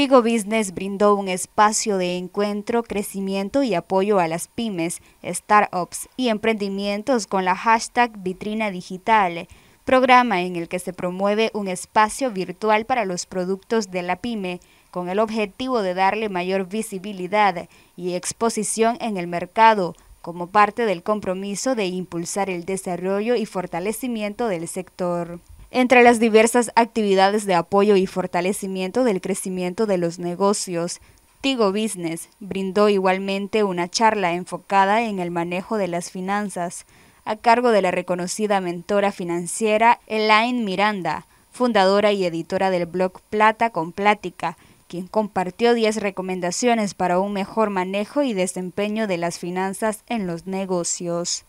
Tigo Business brindó un espacio de encuentro, crecimiento y apoyo a las pymes, startups y emprendimientos con la hashtag Vitrina Digital, programa en el que se promueve un espacio virtual para los productos de la pyme, con el objetivo de darle mayor visibilidad y exposición en el mercado, como parte del compromiso de impulsar el desarrollo y fortalecimiento del sector. Entre las diversas actividades de apoyo y fortalecimiento del crecimiento de los negocios, Tigo Business brindó igualmente una charla enfocada en el manejo de las finanzas, a cargo de la reconocida mentora financiera Elaine Miranda, fundadora y editora del blog Plata con Plática, quien compartió 10 recomendaciones para un mejor manejo y desempeño de las finanzas en los negocios.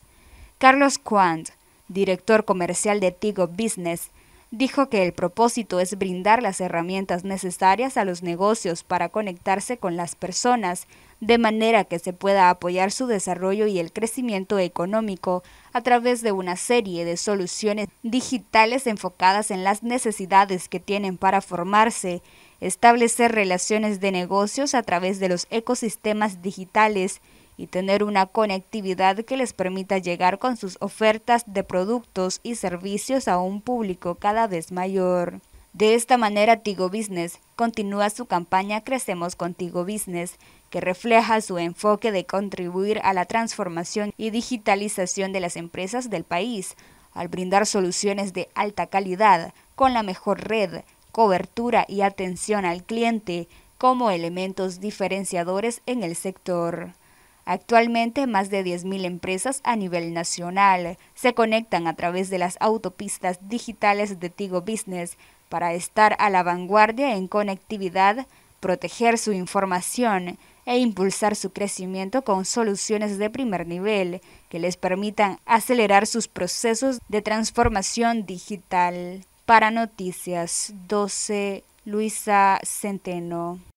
Carlos Quant, director comercial de Tigo Business, dijo que el propósito es brindar las herramientas necesarias a los negocios para conectarse con las personas, de manera que se pueda apoyar su desarrollo y el crecimiento económico a través de una serie de soluciones digitales enfocadas en las necesidades que tienen para formarse, establecer relaciones de negocios a través de los ecosistemas digitales, y tener una conectividad que les permita llegar con sus ofertas de productos y servicios a un público cada vez mayor. De esta manera, Tigo Business continúa su campaña Crecemos contigo Business, que refleja su enfoque de contribuir a la transformación y digitalización de las empresas del país, al brindar soluciones de alta calidad, con la mejor red, cobertura y atención al cliente como elementos diferenciadores en el sector. Actualmente, más de 10.000 empresas a nivel nacional se conectan a través de las autopistas digitales de Tigo Business para estar a la vanguardia en conectividad, proteger su información e impulsar su crecimiento con soluciones de primer nivel que les permitan acelerar sus procesos de transformación digital. Para Noticias 12, Luisa Centeno.